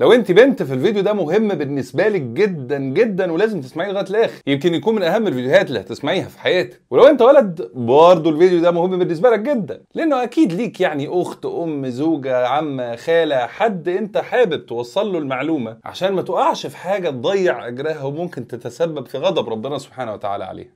لو انت بنت فالفيديو ده مهم بالنسبه لك جدا جدا ولازم تسمعيه لغايه الاخر يمكن يكون من اهم الفيديوهات اللي هتسمعيها في حياتك ولو انت ولد برضه الفيديو ده مهم بالنسبه لك جدا لانه اكيد ليك يعني اخت ام زوجه عمه خاله حد انت حابب توصل له المعلومه عشان ما تقعش في حاجه تضيع اجرها وممكن تتسبب في غضب ربنا سبحانه وتعالى عليها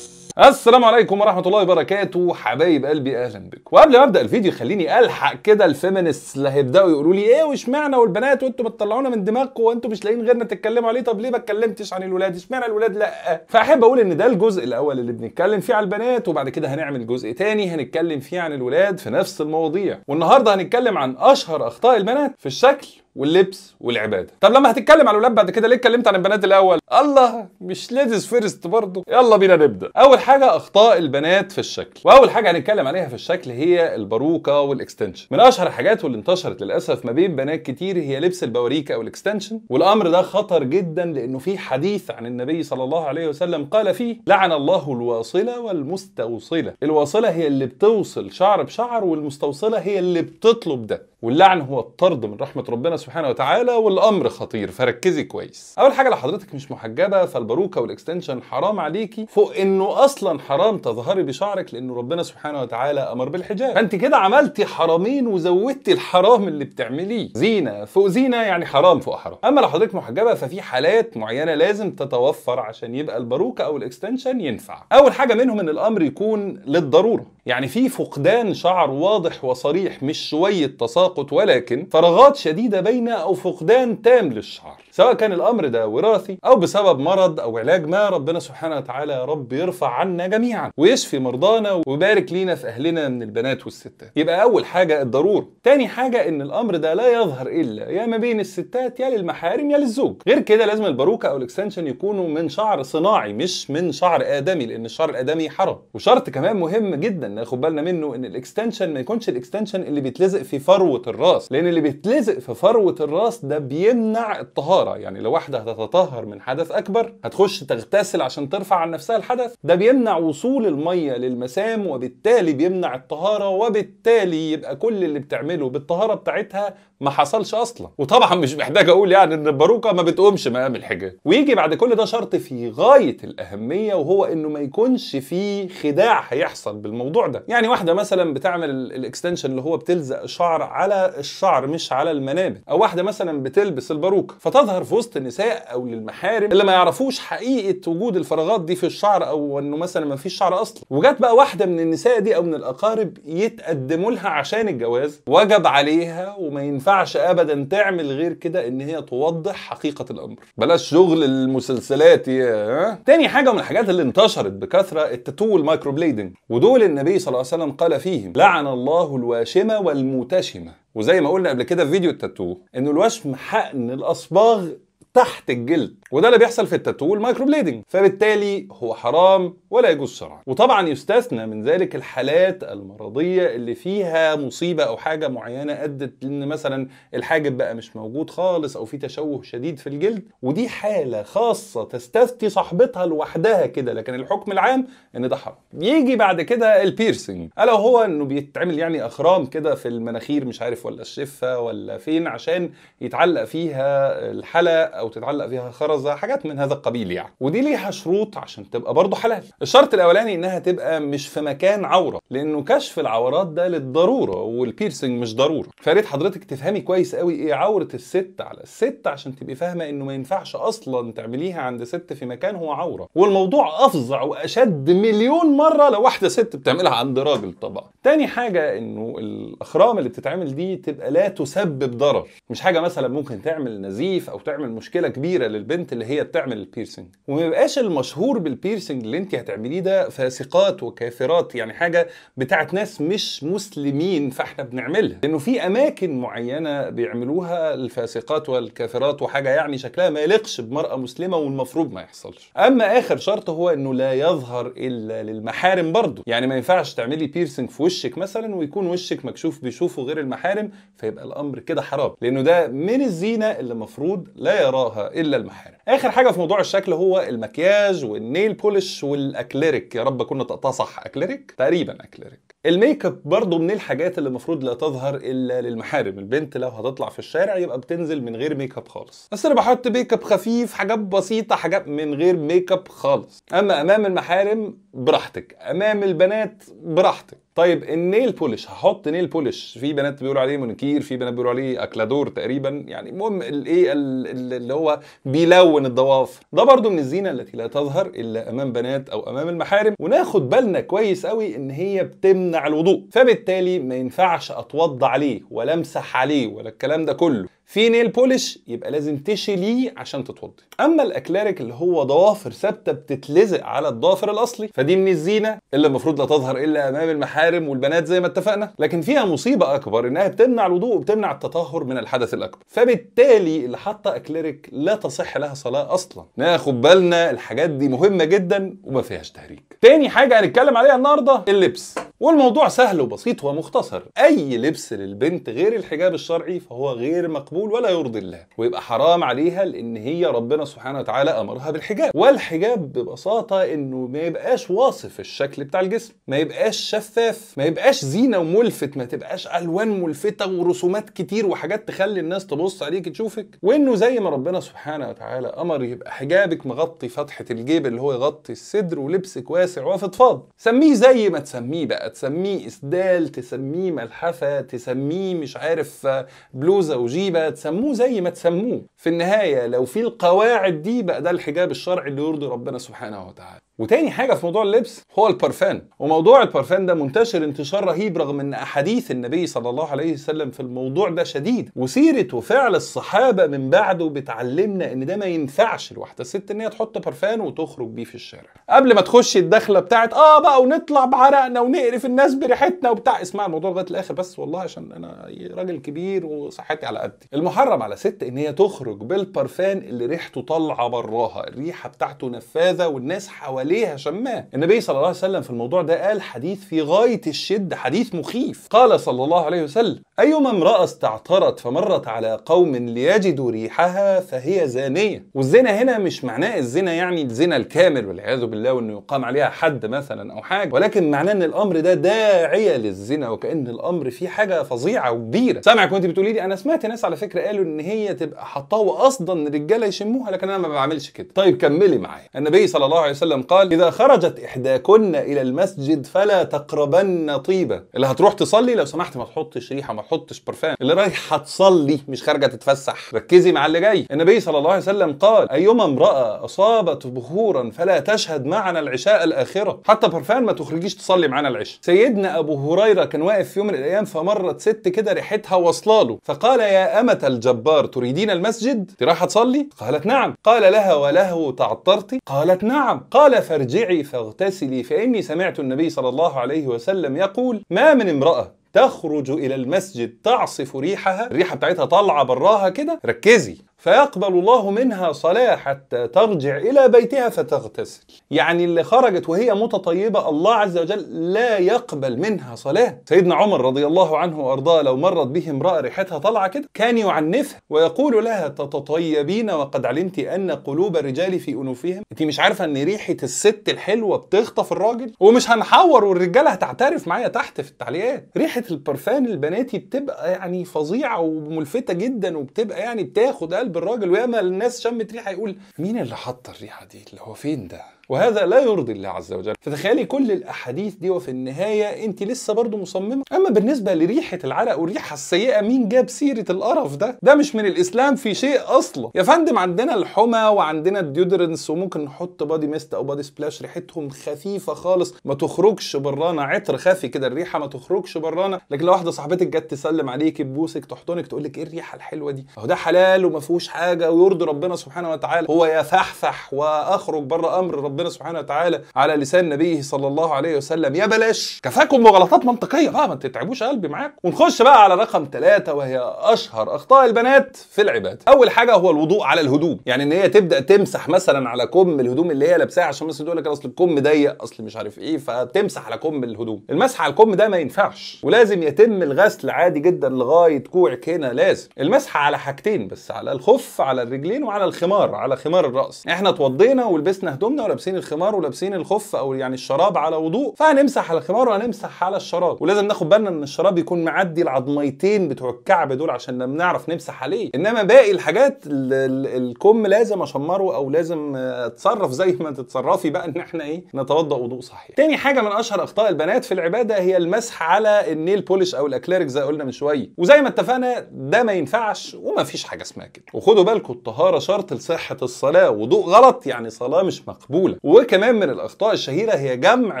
السلام عليكم ورحمه الله وبركاته حبايب قلبي اهلا بكم وقبل ما ابدا الفيديو خليني الحق كده الفيمينست اللي هيبداوا يقولوا لي ايه واشمعنى والبنات وانتوا بتطلعونا من دماغكم وانتوا مش لاقيين غيرنا تتكلموا عليه طب ليه ما اتكلمتش عن الولاد اشمعنى الولاد لا فاحب اقول ان ده الجزء الاول اللي بنتكلم فيه على البنات وبعد كده هنعمل جزء تاني هنتكلم فيه عن الولاد في نفس المواضيع والنهارده هنتكلم عن اشهر اخطاء البنات في الشكل واللبس والعباده طب لما هتتكلم على الولاد بعد كده ليه اتكلمت عن البنات الاول الله مش ليديز فيرست برضه يلا بينا نبدا اول حاجه اخطاء البنات في الشكل واول حاجه هنتكلم عليها في الشكل هي الباروكه والاكستنشن من اشهر الحاجات واللي انتشرت للاسف ما بين بنات كتير هي لبس البواريكه او الاكستنشن والامر ده خطر جدا لانه في حديث عن النبي صلى الله عليه وسلم قال فيه لعن الله الواصله والمستوصله الواصله هي اللي بتوصل شعر بشعر والمستوصله هي اللي بتطلب ده واللعن هو الطرد من رحمه ربنا سبحانه وتعالى والامر خطير فركزي كويس اول حاجه لو حضرتك مش محجبه فالباروكه والاكستنشن حرام عليكي فوق انه اصلا حرام تظهري بشعرك لانه ربنا سبحانه وتعالى امر بالحجاب فانت كده عملتي حرامين وزودتي الحرام اللي بتعمليه زينه فوق زينه يعني حرام فوق حرام اما لو حضرتك محجبه ففي حالات معينه لازم تتوفر عشان يبقى الباروكه او الاكستنشن ينفع اول حاجه منهم ان الامر يكون للضروره يعني في فقدان شعر واضح وصريح مش شوية تساقط ولكن فراغات شديدة بين أو فقدان تام للشعر سواء كان الامر ده وراثي او بسبب مرض او علاج ما ربنا سبحانه وتعالى يا رب يرفع عنا جميعا ويشفي مرضانا ويبارك لينا في اهلنا من البنات والستات يبقى اول حاجه الضروره تاني حاجه ان الامر ده لا يظهر الا يا ما بين الستات يا للمحارم يا للزوج غير كده لازم الباروكه او الاكستنشن يكونوا من شعر صناعي مش من شعر ادمي لان الشعر الادمي حرام وشرط كمان مهم جدا ناخد بالنا منه ان الاكستنشن ما يكونش الاكستنشن اللي بيتلزق في فروه الراس لان اللي بيتلزق في فروه الراس ده بيمنع الطهاره الطهاره يعني لو واحده هتتطهر من حدث اكبر هتخش تغتسل عشان ترفع عن نفسها الحدث ده بيمنع وصول الميه للمسام وبالتالي بيمنع الطهاره وبالتالي يبقى كل اللي بتعمله بالطهاره بتاعتها ما حصلش اصلا وطبعا مش محتاج اقول يعني ان الباروكه ما بتقومش مقام الحجاب ويجي بعد كل ده شرط في غايه الاهميه وهو انه ما يكونش في خداع هيحصل بالموضوع ده يعني واحده مثلا بتعمل الاكستنشن اللي هو بتلزق شعر على الشعر مش على المنابت او واحده مثلا بتلبس الباروكه فتظهر يظهر في وسط النساء او للمحارم اللي ما يعرفوش حقيقه وجود الفراغات دي في الشعر او انه مثلا ما فيش شعر اصلا وجت بقى واحده من النساء دي او من الاقارب يتقدموا لها عشان الجواز وجب عليها وما ينفعش ابدا تعمل غير كده ان هي توضح حقيقه الامر بلاش شغل المسلسلات يا تاني حاجه من الحاجات اللي انتشرت بكثره التاتو والمايكرو بليدنج ودول النبي صلى الله عليه وسلم قال فيهم لعن الله الواشمه والمتشمه وزي ما قلنا قبل كده في فيديو التاتو انه الوشم حقن الاصباغ تحت الجلد وده اللي بيحصل في التاتو والمايكرو بليدنج فبالتالي هو حرام ولا يجوز شرعا وطبعا يستثنى من ذلك الحالات المرضيه اللي فيها مصيبه او حاجه معينه ادت ان مثلا الحاجب بقى مش موجود خالص او في تشوه شديد في الجلد ودي حاله خاصه تستفتي صاحبتها لوحدها كده لكن الحكم العام ان ده حرام يجي بعد كده البيرسنج الا هو انه بيتعمل يعني اخرام كده في المناخير مش عارف ولا الشفه ولا فين عشان يتعلق فيها الحلق او تتعلق فيها خرز الرزة حاجات من هذا القبيل يعني ودي ليها شروط عشان تبقى برضه حلال الشرط الاولاني انها تبقى مش في مكان عورة لانه كشف العورات ده للضرورة والبيرسنج مش ضرورة فياريت حضرتك تفهمي كويس قوي ايه عورة الست على الست عشان تبقي فاهمة انه ما ينفعش اصلا تعمليها عند ست في مكان هو عورة والموضوع افظع واشد مليون مرة لو واحدة ست بتعملها عند راجل طبعا تاني حاجة انه الاخرام اللي بتتعمل دي تبقى لا تسبب ضرر مش حاجة مثلا ممكن تعمل نزيف او تعمل مشكلة كبيرة للبنت البنت اللي هي بتعمل البيرسنج وما يبقاش المشهور بالبيرسنج اللي انت هتعمليه ده فاسقات وكافرات يعني حاجه بتاعت ناس مش مسلمين فاحنا بنعملها لانه في اماكن معينه بيعملوها الفاسقات والكافرات وحاجه يعني شكلها ما يليقش بمراه مسلمه والمفروض ما يحصلش اما اخر شرط هو انه لا يظهر الا للمحارم برضه يعني ما ينفعش تعملي بيرسنج في وشك مثلا ويكون وشك مكشوف بيشوفه غير المحارم فيبقى الامر كده حرام لانه ده من الزينه اللي المفروض لا يراها الا المحارم اخر حاجه في موضوع الشكل هو المكياج والنيل بولش والاكليريك يا رب كنا تقطعها صح اكليريك تقريبا اكليريك الميك اب برضه من الحاجات اللي المفروض لا تظهر الا للمحارم البنت لو هتطلع في الشارع يبقى بتنزل من غير ميك اب خالص بس انا بحط ميك اب خفيف حاجات بسيطه حاجات من غير ميك اب خالص اما امام المحارم براحتك امام البنات براحتك طيب النيل بولش هحط نيل بولش في بنات بيقولوا عليه منكير في بنات بيقولوا عليه اكلادور تقريبا يعني المهم الايه اللي هو بيلون الضوافر ده برضو من الزينه التي لا تظهر الا امام بنات او امام المحارم وناخد بالنا كويس قوي ان هي بتمنع الوضوء فبالتالي ما ينفعش اتوضى عليه ولا امسح عليه ولا الكلام ده كله في نيل بولش يبقى لازم تشيليه عشان تتوضي اما الاكلاريك اللي هو ضوافر ثابته بتتلزق على الضوافر الاصلي فدي من الزينه اللي المفروض لا تظهر الا امام المحارم والبنات زي ما اتفقنا لكن فيها مصيبه اكبر انها بتمنع الوضوء وبتمنع التطهر من الحدث الاكبر فبالتالي اللي حاطه اكلاريك لا تصح لها صلاه اصلا ناخد بالنا الحاجات دي مهمه جدا وما فيهاش تهريج تاني حاجه هنتكلم عليها النهارده اللبس والموضوع سهل وبسيط ومختصر اي لبس للبنت غير الحجاب الشرعي فهو غير مقبول مقبول ولا يرضي الله ويبقى حرام عليها لان هي ربنا سبحانه وتعالى امرها بالحجاب والحجاب ببساطه انه ما يبقاش واصف الشكل بتاع الجسم ما يبقاش شفاف ما يبقاش زينه وملفت ما تبقاش الوان ملفته ورسومات كتير وحاجات تخلي الناس تبص عليك تشوفك وانه زي ما ربنا سبحانه وتعالى امر يبقى حجابك مغطي فتحه الجيب اللي هو يغطي الصدر ولبسك واسع وفضفاض سميه زي ما تسميه بقى تسميه اسدال تسميه ملحفه تسميه مش عارف بلوزه وجيبه تسموه زي ما تسموه في النهاية لو في القواعد دي بقى ده الحجاب الشرعي اللي يرضي ربنا سبحانه وتعالى وتاني حاجة في موضوع اللبس هو البارفان وموضوع البارفان ده منتشر انتشار رهيب رغم ان احاديث النبي صلى الله عليه وسلم في الموضوع ده شديد وسيرة وفعل الصحابة من بعده بتعلمنا ان ده ما ينفعش الواحدة الست ان هي تحط بارفان وتخرج بيه في الشارع قبل ما تخش الدخلة بتاعت اه بقى ونطلع بعرقنا ونقرف الناس بريحتنا وبتاع اسمع الموضوع لغاية الاخر بس والله عشان انا راجل كبير وصحتي على قدي المحرم على ست ان هي تخرج بالبرفان اللي ريحته طالعه براها الريحه بتاعته نفاذه والناس حواليها شماه النبي صلى الله عليه وسلم في الموضوع ده قال حديث في غايه الشد حديث مخيف قال صلى الله عليه وسلم ايما امراه استعطرت فمرت على قوم ليجدوا ريحها فهي زانيه والزنا هنا مش معناه الزنا يعني الزنا الكامل والعياذ بالله وانه يقام عليها حد مثلا او حاجه ولكن معناه ان الامر ده داعيه للزنا وكان الامر فيه حاجه فظيعه وكبيره سامعك وانت بتقولي لي انا سمعت ناس على فكره فكرة قالوا ان هي تبقى حطاوه اصلا الرجاله يشموها لكن انا ما بعملش كده طيب كملي معايا النبي صلى الله عليه وسلم قال اذا خرجت احداكن الى المسجد فلا تقربن طيبه اللي هتروح تصلي لو سمحت ما تحطش ريحه ما تحطش برفان اللي رايحه تصلي مش خارجه تتفسح ركزي مع اللي جاي النبي صلى الله عليه وسلم قال ايما امراه اصابت بخورا فلا تشهد معنا العشاء الاخره حتى برفان ما تخرجيش تصلي معنا العشاء سيدنا ابو هريره كان واقف في يوم من الايام فمرت ست كده ريحتها واصله له فقال يا امه أمة الجبار تريدين المسجد؟ أنت رايحة تصلي؟ قالت نعم قال لها وله تعطرت؟ قالت نعم قال فارجعي فاغتسلي فإني سمعت النبي صلى الله عليه وسلم يقول ما من امرأة تخرج إلى المسجد تعصف ريحها الريحة بتاعتها طالعة براها كده ركزي فيقبل الله منها صلاة حتى ترجع إلى بيتها فتغتسل يعني اللي خرجت وهي متطيبة الله عز وجل لا يقبل منها صلاة سيدنا عمر رضي الله عنه وأرضاه لو مرت به امرأة ريحتها طالعة كده كان يعنفها ويقول لها تتطيبين وقد علمت أن قلوب الرجال في أنوفهم أنت مش عارفة أن ريحة الست الحلوة بتخطف الراجل ومش هنحور والرجالة هتعترف معايا تحت في التعليقات ريحة البرفان البناتي بتبقى يعني فظيعة وملفتة جدا وبتبقى يعني بتاخد قلب بالراجل وياما الناس شمت ريحه يقول مين اللي حط الريحه دي اللي هو فين ده وهذا لا يرضي الله عز وجل فتخيلي كل الاحاديث دي وفي النهايه انت لسه برضه مصممه اما بالنسبه لريحه العرق والريحه السيئه مين جاب سيره القرف ده ده مش من الاسلام في شيء اصلا يا فندم عندنا الحمى وعندنا الديودرنس وممكن نحط بادي ميست او بادي سبلاش ريحتهم خفيفه خالص ما تخرجش برانا عطر خفي كده الريحه ما تخرجش برانا لكن لو واحده صاحبتك جت تسلم عليك تبوسك تحضنك تقول لك ايه الريحه الحلوه دي اهو ده حلال وما فيهوش حاجه ويرضي ربنا سبحانه وتعالى هو يفحفح واخرج بره امر ربنا ربنا سبحانه وتعالى على لسان نبيه صلى الله عليه وسلم يا بلاش كفاكم مغالطات منطقيه بقى ما تتعبوش قلبي معاكم ونخش بقى على رقم ثلاثة وهي اشهر اخطاء البنات في العباده اول حاجه هو الوضوء على الهدوم يعني ان هي تبدا تمسح مثلا على كم الهدوم اللي هي لابساها عشان مثلا تقول لك اصل الكم ضيق اصل مش عارف ايه فتمسح على كم الهدوم المسح على الكم ده ما ينفعش ولازم يتم الغسل عادي جدا لغايه كوعك هنا لازم المسح على حاجتين بس على الخف على الرجلين وعلى الخمار على خمار الراس احنا اتوضينا ولبسنا هدومنا ولبسنا لابسين الخمار ولابسين الخف او يعني الشراب على وضوء فهنمسح على الخمار وهنمسح على الشراب ولازم ناخد بالنا ان الشراب يكون معدي العظميتين بتوع الكعب دول عشان نعرف نمسح عليه انما باقي الحاجات الكم لازم اشمره او لازم آه، اتصرف زي ما تتصرفي بقى ان احنا ايه نتوضا وضوء صحيح تاني حاجه من اشهر اخطاء البنات في العباده هي المسح على النيل بوليش او الاكليرك زي قلنا من شويه وزي ما اتفقنا ده ما ينفعش وما فيش حاجه اسمها كده وخدوا بالكم الطهاره شرط لصحه الصلاه وضوء غلط يعني صلاه مش مقبوله وكمان من الاخطاء الشهيره هي جمع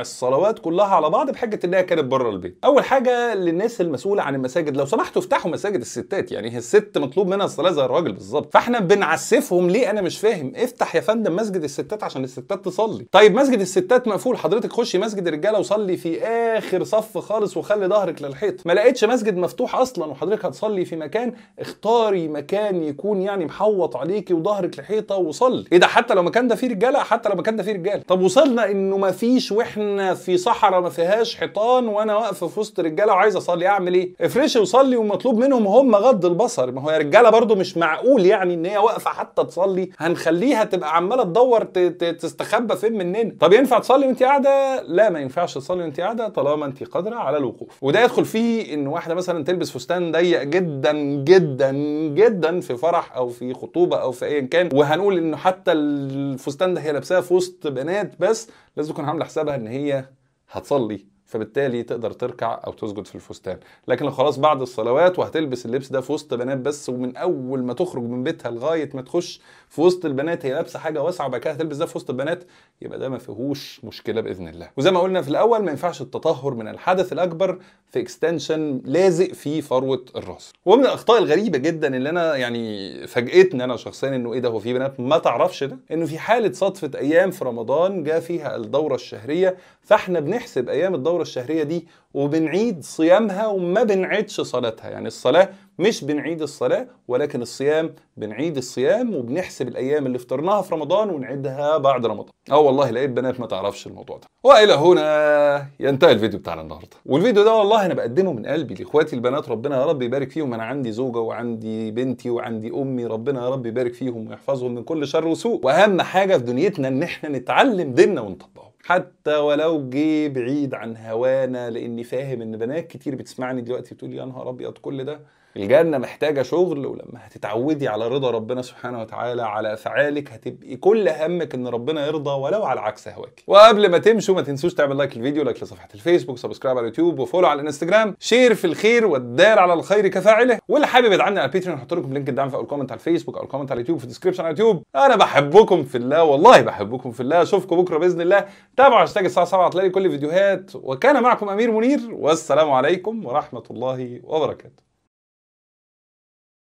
الصلوات كلها على بعض بحجه انها كانت بره البيت اول حاجه للناس المسؤوله عن المساجد لو سمحتوا افتحوا مساجد الستات يعني هي الست مطلوب منها الصلاه زي الراجل بالظبط فاحنا بنعسفهم ليه انا مش فاهم افتح يا فندم مسجد الستات عشان الستات تصلي طيب مسجد الستات مقفول حضرتك خشي مسجد الرجاله وصلي في اخر صف خالص وخلي ظهرك للحيط ما لقيتش مسجد مفتوح اصلا وحضرتك هتصلي في مكان اختاري مكان يكون يعني محوط عليكي وظهرك لحيطه وصلي ايه ده حتى لو المكان ده فيه رجاله حتى لو المكان ده في رجاله طب وصلنا انه ما فيش واحنا في صحراء ما فيهاش حيطان وانا واقفه في وسط رجاله وعايز اصلي اعمل ايه افرشي وصلي ومطلوب منهم هم غض البصر ما هو يا رجاله برضو مش معقول يعني ان هي واقفه حتى تصلي هنخليها تبقى عماله تدور تستخبى فين مننا طب ينفع تصلي وانت قاعده لا ما ينفعش تصلي وانت قاعده طالما انت قادره على الوقوف وده يدخل فيه ان واحده مثلا تلبس فستان ضيق جدا جدا جدا في فرح او في خطوبه او في ايا كان وهنقول انه حتى الفستان ده هي لابساه في وسط وسط بنات بس لازم تكون عامله حسابها ان هي هتصلي فبالتالي تقدر تركع او تسجد في الفستان لكن لو خلاص بعد الصلوات وهتلبس اللبس ده في وسط بنات بس ومن اول ما تخرج من بيتها لغايه ما تخش في وسط البنات هي لابسه حاجه واسعه وبعد كده هتلبس ده في وسط البنات يبقى ده ما فيهوش مشكله باذن الله وزي ما قلنا في الاول ما ينفعش التطهر من الحدث الاكبر في اكستنشن لازق في فروه الراس ومن الاخطاء الغريبه جدا اللي انا يعني فاجئتني انا شخصيا انه ايه ده هو في بنات ما تعرفش ده انه في حاله صدفه ايام في رمضان جاء فيها الدوره الشهريه فاحنا بنحسب ايام الدوره الدورة الشهرية دي وبنعيد صيامها وما بنعيدش صلاتها يعني الصلاة مش بنعيد الصلاة ولكن الصيام بنعيد الصيام وبنحسب الأيام اللي افطرناها في رمضان ونعيدها بعد رمضان اه والله لقيت بنات ما تعرفش الموضوع ده وإلى هنا ينتهي الفيديو بتاعنا النهاردة والفيديو ده والله أنا بقدمه من قلبي لإخواتي البنات ربنا يا رب يبارك فيهم أنا عندي زوجة وعندي بنتي وعندي أمي ربنا يا رب يبارك فيهم ويحفظهم من كل شر وسوء وأهم حاجة في دنيتنا إن إحنا نتعلم ديننا ونطبقه حتى ولو جه بعيد عن هوانا لاني فاهم ان بنات كتير بتسمعني دلوقتي بتقول يا نهار ابيض كل ده الجنة محتاجة شغل ولما هتتعودي على رضا ربنا سبحانه وتعالى على أفعالك هتبقي كل همك إن ربنا يرضى ولو على عكس هواك وقبل ما تمشوا ما تنسوش تعمل لايك للفيديو لايك لصفحة الفيسبوك سبسكرايب على اليوتيوب وفولو على الانستجرام شير في الخير والدار على الخير كفاعله واللي حابب يدعمني على باتريون هحط لكم لينك الدعم في اول كومنت على الفيسبوك او الكومنت على اليوتيوب في الديسكربشن على اليوتيوب انا بحبكم في الله والله بحبكم في الله اشوفكم بكره باذن الله تابعوا هاشتاج الساعه 7 هتلاقي كل الفيديوهات وكان معكم امير منير والسلام عليكم ورحمه الله وبركاته